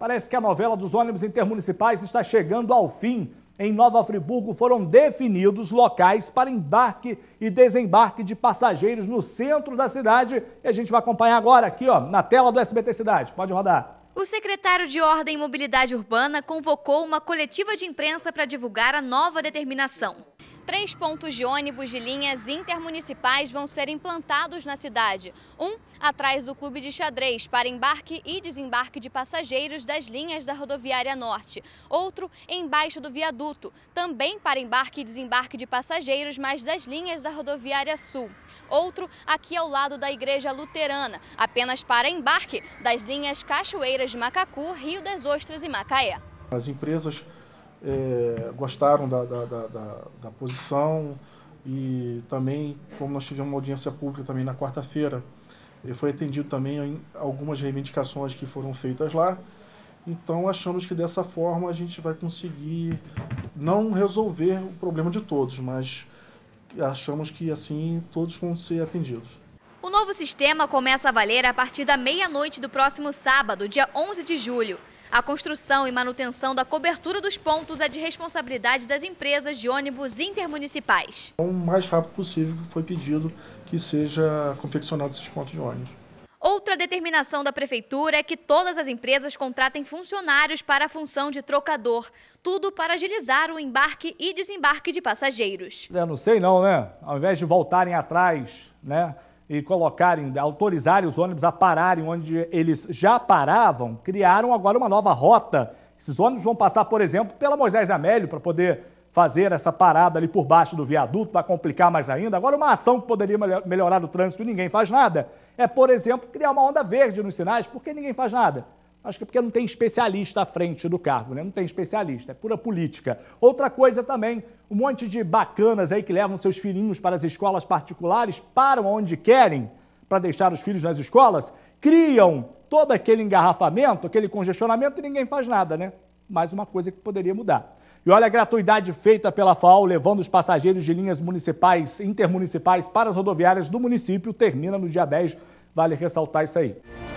Parece que a novela dos ônibus intermunicipais está chegando ao fim. Em Nova Friburgo foram definidos locais para embarque e desembarque de passageiros no centro da cidade. E a gente vai acompanhar agora aqui ó, na tela do SBT Cidade. Pode rodar. O secretário de Ordem e Mobilidade Urbana convocou uma coletiva de imprensa para divulgar a nova determinação. Três pontos de ônibus de linhas intermunicipais vão ser implantados na cidade. Um atrás do clube de xadrez para embarque e desembarque de passageiros das linhas da rodoviária norte. Outro embaixo do viaduto, também para embarque e desembarque de passageiros, mas das linhas da rodoviária sul. Outro aqui ao lado da igreja luterana, apenas para embarque das linhas Cachoeiras de Macacu, Rio das Ostras e Macaé. As empresas é, gostaram da, da, da, da, posição e também, como nós tivemos uma audiência pública também na quarta-feira, eh, foi atendido também algumas reivindicações que foram feitas lá. Então, achamos que dessa forma a gente vai conseguir não resolver o problema de todos, mas achamos que assim todos vão ser atendidos. O novo sistema começa a valer a partir da meia-noite do próximo sábado, dia 11 de julho. A construção e manutenção da cobertura dos pontos é de responsabilidade das empresas de ônibus intermunicipais. É o mais rápido possível foi pedido que seja confeccionado esses pontos de ônibus. Outra determinação da Prefeitura é que todas as empresas contratem funcionários para a função de trocador. Tudo para agilizar o embarque e desembarque de passageiros. Eu é, não sei não, né? Ao invés de voltarem atrás, né? e colocarem, autorizarem os ônibus a pararem onde eles já paravam, criaram agora uma nova rota. Esses ônibus vão passar, por exemplo, pela Moisés Amélio para poder fazer essa parada ali por baixo do viaduto, vai complicar mais ainda. Agora, uma ação que poderia melhorar o trânsito e ninguém faz nada é, por exemplo, criar uma onda verde nos sinais, porque ninguém faz nada. Acho que é porque não tem especialista à frente do cargo, né? Não tem especialista, é pura política. Outra coisa também, um monte de bacanas aí que levam seus filhinhos para as escolas particulares, param onde querem para deixar os filhos nas escolas, criam todo aquele engarrafamento, aquele congestionamento e ninguém faz nada, né? Mais uma coisa que poderia mudar. E olha a gratuidade feita pela FAO, levando os passageiros de linhas municipais, intermunicipais para as rodoviárias do município, termina no dia 10. Vale ressaltar isso aí.